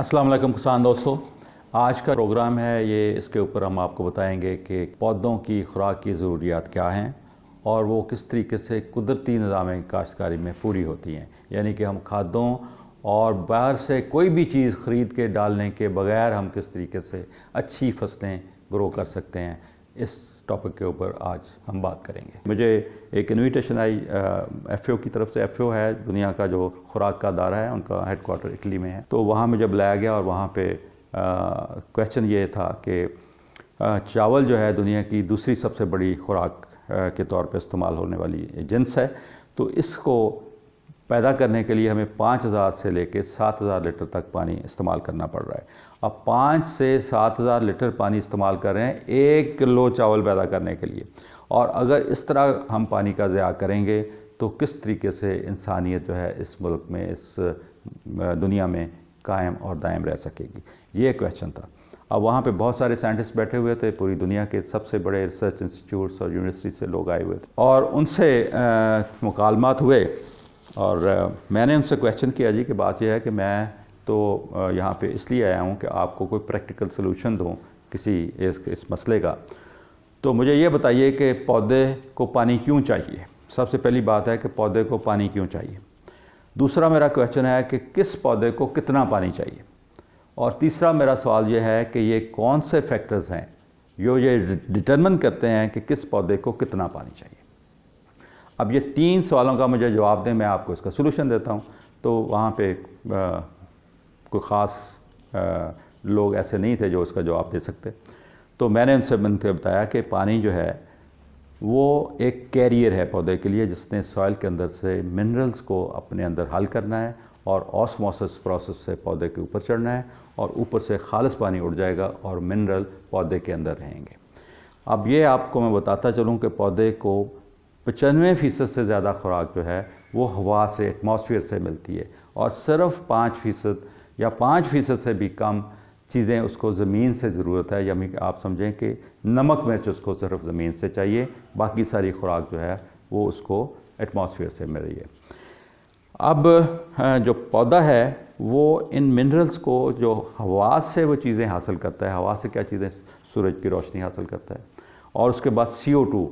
अस्सलाम वालेकुम किसान दोस्तों आज का प्रोग्राम है ये इसके ऊपर हम आपको बताएंगे कि पौधों की खुराक की ज़रूरियात क्या हैं और वो किस तरीके से कुदरती निज़ाम काश्तकारी में पूरी होती हैं यानी कि हम खादों और बाहर से कोई भी चीज़ ख़रीद के डालने के बगैर हम किस तरीके से अच्छी फसलें ग्रो कर सकते हैं इस टॉपिक के ऊपर आज हम बात करेंगे मुझे एक इनविटेशन आई एफ की तरफ से एफ है दुनिया का जो खुराक का दारा है उनका हेडकोार्टर इटली में है तो वहाँ मुझे बुलाया गया और वहाँ पे क्वेश्चन ये था कि चावल जो है दुनिया की दूसरी सबसे बड़ी खुराक के तौर पे इस्तेमाल होने वाली जिन्स है तो इसको पैदा करने के लिए हमें 5000 से लेकर 7000 लीटर तक पानी इस्तेमाल करना पड़ रहा है अब 5 से 7000 लीटर पानी इस्तेमाल कर रहे हैं एक किलो चावल पैदा करने के लिए और अगर इस तरह हम पानी का ज़्या करेंगे तो किस तरीके से इंसानियत जो है इस मुल्क में इस दुनिया में कायम और दायम रह सकेगी ये क्वेश्चन था अब वहाँ पे बहुत सारे साइंटिस्ट बैठे हुए थे पूरी दुनिया के सबसे बड़े रिसर्च इंस्टीट्यूट्स और यूनिवर्सिटी से लोग आए हुए थे और उनसे मुकालमात हुए और मैंने उनसे क्वेश्चन किया जी कि बात यह है कि मैं तो यहाँ पे इसलिए आया हूँ कि आपको कोई प्रैक्टिकल सोल्यूशन दूँ किसी इस, इस मसले का तो मुझे ये बताइए कि पौधे को पानी क्यों चाहिए सबसे पहली बात है कि पौधे को पानी क्यों चाहिए दूसरा मेरा क्वेश्चन है कि किस पौधे को कितना पानी चाहिए और तीसरा मेरा सवाल यह है कि ये कौन से फैक्टर्स हैं जो ये डिटर्मन करते हैं कि किस पौधे को कितना पानी चाहिए अब ये तीन सवालों का मुझे जवाब दें मैं आपको इसका सोलूशन देता हूँ तो वहाँ पे कोई ख़ास लोग ऐसे नहीं थे जो उसका जवाब दे सकते तो मैंने उनसे उनसे बताया कि पानी जो है वो एक कैरियर है पौधे के लिए जिसने सॉइल के अंदर से मिनरल्स को अपने अंदर हल करना है और ऑस्मोसिस प्रोसेस से पौधे के ऊपर चढ़ना है और ऊपर से खालस पानी उड़ जाएगा और मिनरल पौधे के अंदर रहेंगे अब ये आपको मैं बताता चलूँ कि पौधे को पचानवे फ़ीसद से ज़्यादा खुराक जो है वो हवा से एटमॉस्फेयर से मिलती है और सिर्फ पाँच फ़ीसद या पाँच फ़ीसद से भी कम चीज़ें उसको ज़मीन से ज़रूरत है यानी कि आप समझें कि नमक मिर्च उसको सिर्फ ज़मीन से चाहिए बाकी सारी खुराक जो है वो उसको एटमॉस्फेयर से मिल रही है अब जो पौधा है वो इन मिनरल्स को जो हवा से वो चीज़ें हासिल करता है हवा से क्या चीज़ें सूरज की रोशनी हासिल करता है और उसके बाद C O two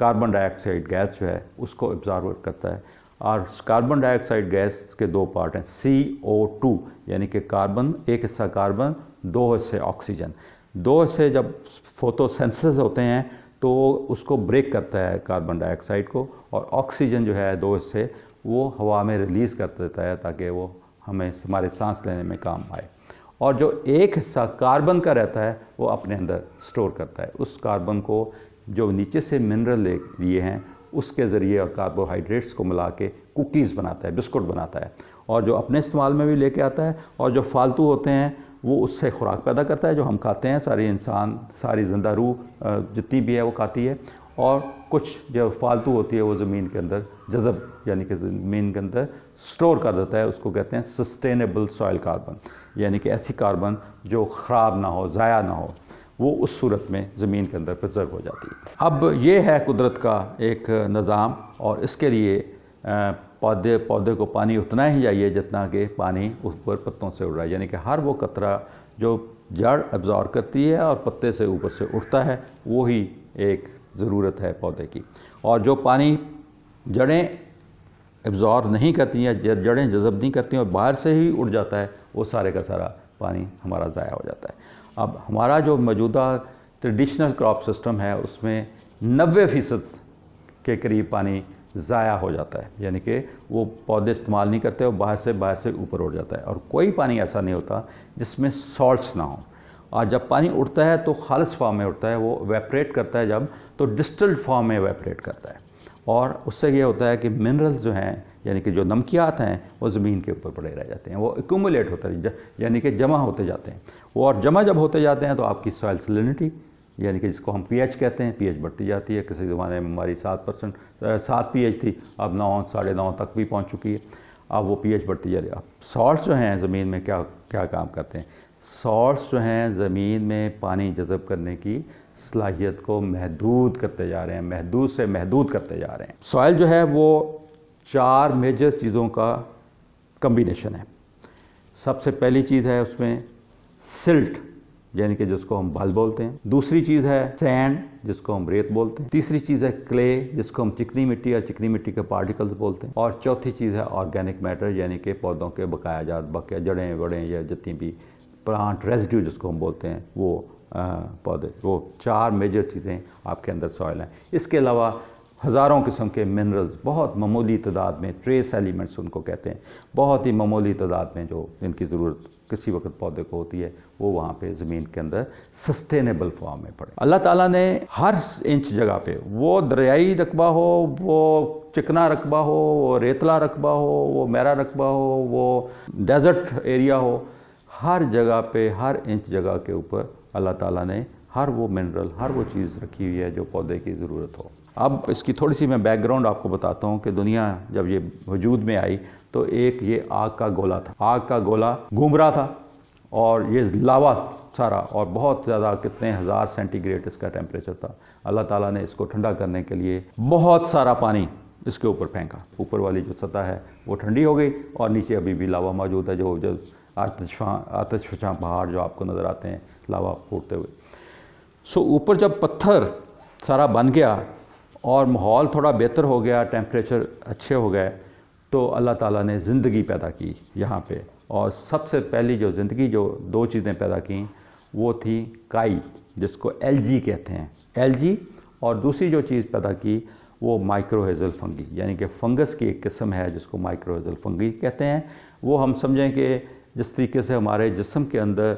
carbon dioxide gas जो है उसको ऑब्जॉर्व करता है और कार्बन डाइऑक्साइड गैस के दो पार्ट हैं सी ओ टू यानी कि कार्बन एक हिस्सा कार्बन दो हिस्से ऑक्सीजन दो हिस्से जब फोटोसेंसेस होते हैं तो उसको ब्रेक करता है कार्बन डाइऑक्साइड को और ऑक्सीजन जो है दो हिस्से वो हवा में रिलीज़ कर देता है ताकि वो हमें हमारे सांस लेने में काम आए और जो एक हिस्सा कार्बन का रहता है वो अपने अंदर स्टोर करता है उस कार्बन को जो नीचे से मिनरल लिए हैं उसके ज़रिए कार्बोहाइड्रेट्स को मिला के कुकीज़ बनाता है बिस्कुट बनाता है और जो अपने इस्तेमाल में भी लेके आता है और जो फालतू होते हैं वो उससे खुराक पैदा करता है जो हम खाते हैं सारे इंसान सारी जिंदा रूह जितनी भी है वो खाती है और कुछ जो फालतू होती है वो ज़मीन के अंदर जज़ब यानी कि ज़मीन के अंदर स्टोर कर देता है उसको कहते हैं सस्टेनेबल सॉयल कार्बन यानी कि ऐसी कार्बन जो ख़राब ना हो ज़ाया ना हो वो उस सूरत में ज़मीन के अंदर प्रजर्व हो जाती है अब ये है कुदरत का एक निज़ाम और इसके लिए पौधे पौधे को पानी उतना ही चाहिए जितना कि पानी उस पर पत्तों से उड़ रहा है यानी कि हर वो कतरा जो जड़ अब्जॉर्व करती है और पत्ते से ऊपर से उठता है वो ही एक ज़रूरत है पौधे की और जो पानी जड़ें एब्जॉर्व नहीं करती हैं जड़ें जज़ब नहीं करती हैं और बाहर से ही उड़ जाता है वो सारे का सारा पानी हमारा ज़ाया हो जाता है अब हमारा जो मौजूदा ट्रेडिशनल क्रॉप सिस्टम है उसमें नबे फ़ीसद के करीब पानी ज़ाया हो जाता है यानी कि वो पौधे इस्तेमाल नहीं करते और बाहर से बाहर से ऊपर उड़ जाता है और कोई पानी ऐसा नहीं होता जिसमें सॉल्ट्स ना हों और जब पानी उड़ता है तो खालस फॉर्म में उड़ता है वो वेपरेट करता है जब तो डिस्टल्ड फॉर्म में वेपरेट करता है और उससे यह होता है कि मिनरल्स जो हैं यानी कि जो नमकियात हैं वो ज़मीन के ऊपर पड़े रह जाते हैं वो एकूमुलेट होते यानी कि जमा होते जाते हैं वो और जमा जब होते जाते हैं तो आपकी सॉयल सलिनिटी यानी कि जिसको हम पीएच कहते हैं पीएच बढ़ती जाती है किसी ज़माने में हमारी सात परसेंट सात पी थी अब नौ साढ़े नौ तक भी पहुँच चुकी है अब वो एच बढ़ती जा रही है अब सॉल्ट जो हैं ज़मीन में क्या क्या काम करते हैं सॉल्ट जो हैं ज़मीन में पानी जज़ब करने की सलाहियत को महदूद करते जा रहे हैं महदूद से महदूद करते जा रहे हैं सॉइल जो है वो चार मेजर चीज़ों का कम्बिनेशन है सबसे पहली चीज़ है उसमें सिल्ट यानी कि जिसको हम बल बोलते हैं दूसरी चीज़ है सैंड जिसको हम रेत बोलते हैं तीसरी चीज़ है क्ले जिसको हम चिकनी मिट्टी या चिकनी मिट्टी के पार्टिकल्स बोलते हैं और चौथी चीज़ है ऑर्गेनिक मैटर यानी कि पौधों के बकाया जात बके जड़ें वड़ें या जितनी भी प्लांट रेजिड्यू जिसको हम बोलते हैं वो पौधे वो चार मेजर चीज़ें आपके अंदर सॉयल हैं इसके अलावा हज़ारों किस्म के मिनरल्स बहुत ममूली तादाद में ट्रेस एलिमेंट्स उनको कहते हैं बहुत ही ममूली तादाद में जो इनकी ज़रूरत किसी वक्त पौधे को होती है वो वहाँ पे ज़मीन के अंदर सस्टेनेबल फॉर्म में पड़े अल्लाह ताला ने हर इंच जगह पे वो दरियाई रकबा हो वो चिकना रकबा हो वो रेतला रकबा हो वो मैरा रकबा हो वो डेजर्ट एरिया हो हर जगह पे हर इंच जगह के ऊपर अल्लाह ताला ने हर वो मिनरल हर वो चीज़ रखी हुई है जो पौधे की ज़रूरत हो अब इसकी थोड़ी सी मैं बैकग्राउंड आपको बताता हूँ कि दुनिया जब ये वजूद में आई तो एक ये आग का गोला था आग का गोला घूम रहा था और ये लावा सारा और बहुत ज़्यादा कितने हज़ार सेंटीग्रेड इसका टेम्परेचर था अल्लाह ताला ने इसको ठंडा करने के लिए बहुत सारा पानी इसके ऊपर फेंका ऊपर वाली जो सतह है वो ठंडी हो गई और नीचे अभी भी लावा मौजूद है जो जो आतशा आतशफा पहाड़ जो आपको नज़र आते हैं लावा फूटते हुए सो ऊपर जब पत्थर सारा बन गया और माहौल थोड़ा बेहतर हो गया टेम्परेचर अच्छे हो गए तो अल्लाह ताला ने ज़िंदगी पैदा की यहाँ पे और सबसे पहली जो ज़िंदगी जो दो चीज़ें पैदा की वो थी काई जिसको एलजी कहते हैं एलजी और दूसरी जो चीज़ पैदा की वो माइक्रोहेजल फंगी यानी कि फंगस की एक किस्म है जिसको माइक्रोहेजल फंगी कहते हैं वो हम समझें कि जिस तरीके से हमारे जिसम के अंदर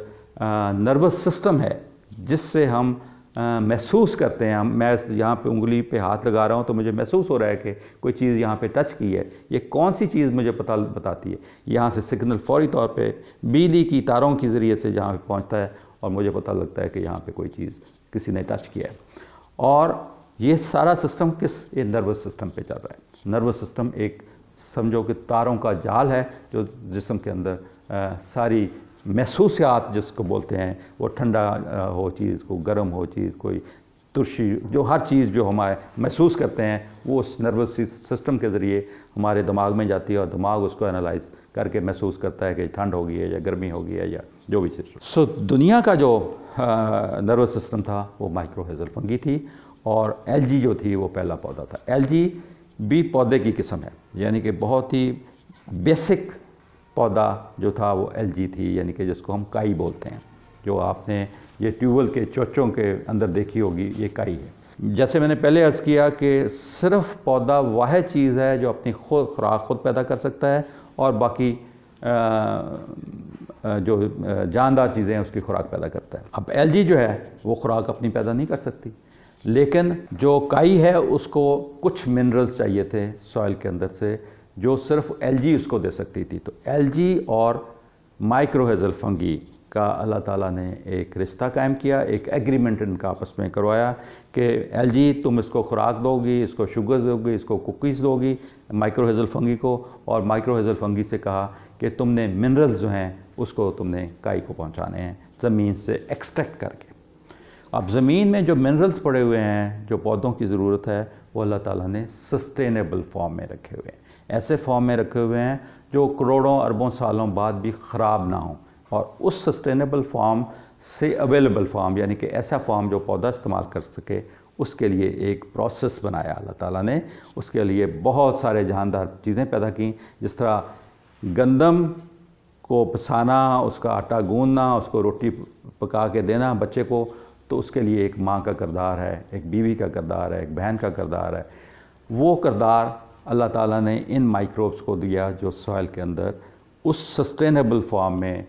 नर्वस सिस्टम है जिससे हम महसूस करते हैं हम मैं यहाँ पे उंगली पे हाथ लगा रहा हूँ तो मुझे महसूस हो रहा है कि कोई चीज़ यहाँ पे टच की है ये कौन सी चीज़ मुझे पता बताती है यहाँ से सिग्नल फौरी तौर पे बिजली की तारों के ज़रिए से जहाँ पे पहुँचता है और मुझे पता लगता है कि यहाँ पे कोई चीज़ किसी ने टच किया है और ये सारा सिस्टम किस ये नर्वस सिस्टम पर चल रहा है नर्वस सिस्टम एक समझो कि तारों का जाल है जो जिसम के अंदर आ, सारी महसूसियात जिसको बोलते हैं वो ठंडा हो चीज़ को गर्म हो चीज़ कोई तुरशी जो हर चीज़ जो हमारे महसूस करते हैं वो उस नर्वस सिस्टम के ज़रिए हमारे दिमाग में जाती है और दिमाग उसको एनालाइज करके महसूस करता है कि ठंड होगी है या गर्मी होगी है या जो भी सिस्टम सो so, दुनिया का जो नर्वस सिस्टम था वो माइक्रोहेजल फंगी थी और एल जो थी वो पहला पौधा था एल भी पौधे की किस्म है यानी कि बहुत ही बेसिक पौधा जो था वो एलजी थी यानी कि जिसको हम काई बोलते हैं जो आपने ये ट्यूबल के चोचों के अंदर देखी होगी ये काई है जैसे मैंने पहले अर्ज़ किया कि सिर्फ पौधा वह चीज़ है जो अपनी खुद खुराक खुद पैदा कर सकता है और बाकी जो जानदार चीज़ें हैं उसकी खुराक पैदा करता है अब एलजी जो है वो खुराक अपनी पैदा नहीं कर सकती लेकिन जो काई है उसको कुछ मिनरल्स चाहिए थे सॉइल के अंदर से जो सिर्फ एलजी उसको दे सकती थी तो एलजी और माइक्रोहेजल फंगी का अल्लाह ताला ने एक रिश्ता कायम किया एक एग्रीमेंट इनका आपस में करवाया कि एलजी तुम इसको खुराक दोगी इसको शुगर दोगी इसको कुकीज़ दोगी माइक्रोहेजल फंगी को और माइक्रोहेजल फंगी से कहा कि तुमने मिनरल्स जो हैं उसको तुमने काई को पहुँचाने हैं ज़मीन से एक्सट्रैक्ट करके अब ज़मीन में जो मिनरल्स पड़े हुए हैं जो पौधों की ज़रूरत है वो अल्लाह ताला ने सस्टेनेबल फॉर्म में रखे हुए हैं ऐसे फॉर्म में रखे हुए हैं जो करोड़ों अरबों सालों बाद भी ख़राब ना हो और उस सस्टेनेबल फॉर्म से अवेलेबल फार्म यानी कि ऐसा फार्म जो पौधा इस्तेमाल कर सके उसके लिए एक प्रोसेस बनाया अल्लाह ताला ने उसके लिए बहुत सारे जानदार चीज़ें पैदा की जिस तरह गंदम को पसाना उसका आटा गूंदना उसको रोटी पका के देना बच्चे को तो उसके लिए एक माँ का करदार है एक बीवी का करदार है एक बहन का करदार है वो करदार अल्लाह ताला ने इन माइक्रोब्स को दिया जो सॉइल के अंदर उस सस्टेनेबल फॉर्म में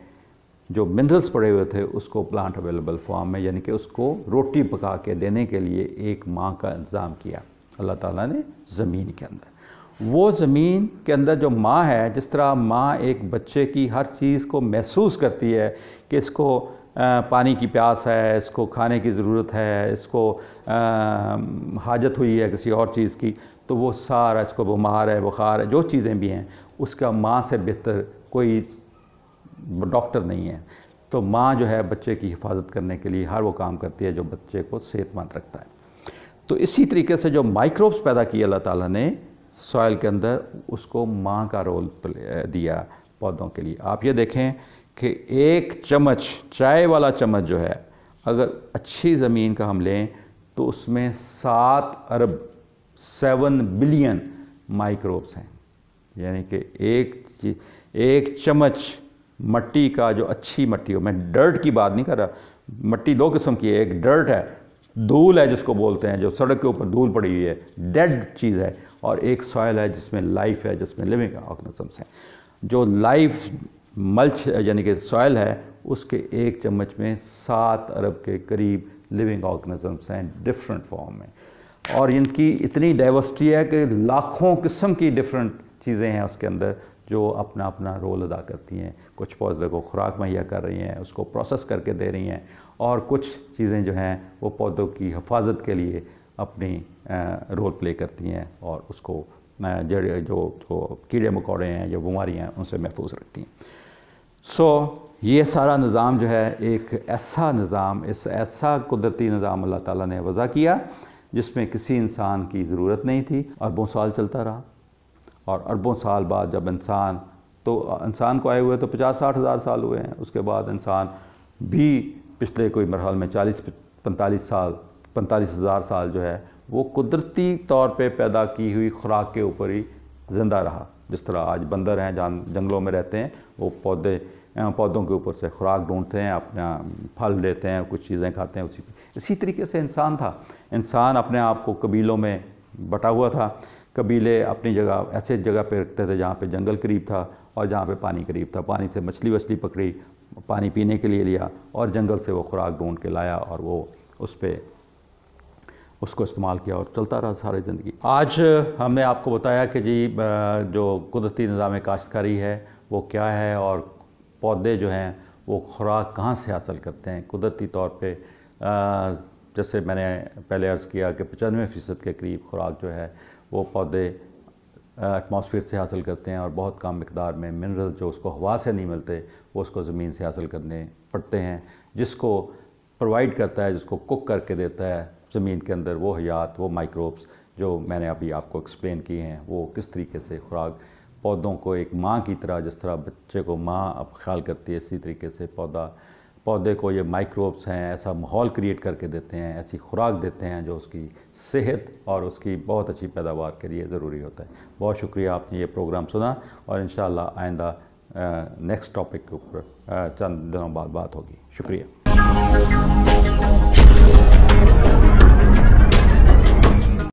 जो मिनरल्स पड़े हुए थे उसको प्लांट अवेलेबल फॉर्म में यानी कि उसको रोटी पका के देने के लिए एक माँ का इंतज़ाम किया अल्लाह ताला ने ज़मीन के अंदर वो ज़मीन के अंदर जो माँ है जिस तरह माँ एक बच्चे की हर चीज़ को महसूस करती है कि इसको पानी की प्यास है इसको खाने की ज़रूरत है इसको हाजत हुई है किसी और चीज़ की तो वो सारा इसको बुमार है बुखार है जो चीज़ें भी हैं उसका माँ से बेहतर कोई डॉक्टर नहीं है तो माँ जो है बच्चे की हिफाजत करने के लिए हर वो काम करती है जो बच्चे को सेहतमंद रखता है तो इसी तरीके से जो माइक्रोब्स पैदा किए अल्लाह ताला ने सॉइल के अंदर उसको माँ का रोल दिया पौधों के लिए आप ये देखें कि एक चम्मच चाय वाला चम्मच जो है अगर अच्छी ज़मीन का हम लें तो उसमें सात अरब सेवन बिलियन माइक्रोब्स हैं यानी कि एक एक चम्मच मट्टी का जो अच्छी मट्टी हो मैं डर्ट की बात नहीं कर रहा मट्टी दो किस्म की है एक डर्ट है धूल है जिसको बोलते हैं जो सड़क के ऊपर धूल पड़ी हुई है डेड चीज़ है और एक सॉयल है जिसमें लाइफ है जिसमें लिविंग ऑर्गनिजम्स हैं जो लाइफ मल्च यानी कि सॉयल है उसके एक चम्मच में सात अरब के करीब लिविंग ऑर्गेनिजम्स हैं डिफरेंट फॉर्म में और इनकी इतनी डाइवर्सिटी है कि लाखों किस्म की डिफरेंट चीज़ें हैं उसके अंदर जो अपना अपना रोल अदा करती हैं कुछ पौधे को खुराक मुहैया कर रही हैं उसको प्रोसेस करके दे रही हैं और कुछ चीज़ें जो हैं वो पौधों की हफाजत के लिए अपनी रोल प्ले करती हैं और उसको जड़ जो जो कीड़े मकोड़े हैं जो बीमारियाँ हैं उनसे महफूज रखती हैं सो so, ये सारा निज़ाम जो है एक ऐसा निज़ाम इस ऐसा कुदरती निज़ाम अल्लाह ताला ने वज़ा किया जिसमें किसी इंसान की ज़रूरत नहीं थी अरबों साल चलता रहा और अरबों साल बाद जब इंसान तो इंसान को आए हुए तो पचास साठ हज़ार साल हुए हैं उसके बाद इंसान भी पिछले कोई मरहल में चालीस पैंतालीस साल पैंतालीस हज़ार साल जो है वो कुदरती तौर पे पैदा की हुई खुराक के ऊपर ही ज़िंदा रहा जिस तरह आज बंदर हैं जान जंगलों में रहते हैं वो पौधे पौधों के ऊपर से खुराक ढूंढते हैं अपना फल लेते हैं कुछ चीज़ें खाते हैं उसी इसी तरीके से इंसान था इंसान अपने आप को कबीलों में बटा हुआ था कबीले अपनी जगह ऐसे जगह पर रखते थे जहाँ पे जंगल करीब था और जहाँ पे पानी करीब था पानी से मछली वछली पकड़ी पानी पीने के लिए लिया और जंगल से वो खुराक ढूंढ के लाया और वो उस पर उसको इस्तेमाल किया और चलता रहा सारी ज़िंदगी आज हमने आपको बताया कि जी जो कुदरती निज़ाम काश्तकारी है वो क्या है और पौधे जो हैं वो खुराक कहाँ से हासिल करते हैं कुदरती तौर पर जैसे मैंने पहले अर्ज़ किया कि पचानवे फ़ीसद के करीब खुराक जो है वो पौधे एटमॉस्फेयर से हासिल करते हैं और बहुत कम मकदार में मिनरल जो उसको हवा से नहीं मिलते वो उसको ज़मीन से हासिल करने पड़ते हैं जिसको प्रोवाइड करता है जिसको कुक करके देता है ज़मीन के अंदर वो हयात वो माइक्रोब्स जो मैंने अभी आपको एक्सप्लेन किए हैं वो किस तरीके से खुराक पौधों को एक माँ की तरह जिस तरह बच्चे को माँ अब ख्याल करती है इसी तरीके से पौधा पौधे को ये माइक्रोब्स हैं ऐसा माहौल क्रिएट करके देते हैं ऐसी खुराक देते हैं जो उसकी सेहत और उसकी बहुत अच्छी पैदावार के लिए ज़रूरी होता है बहुत शुक्रिया आपने ये प्रोग्राम सुना और इन आइंदा नेक्स्ट टॉपिक के ऊपर चंद दिनों बाद बात होगी शुक्रिया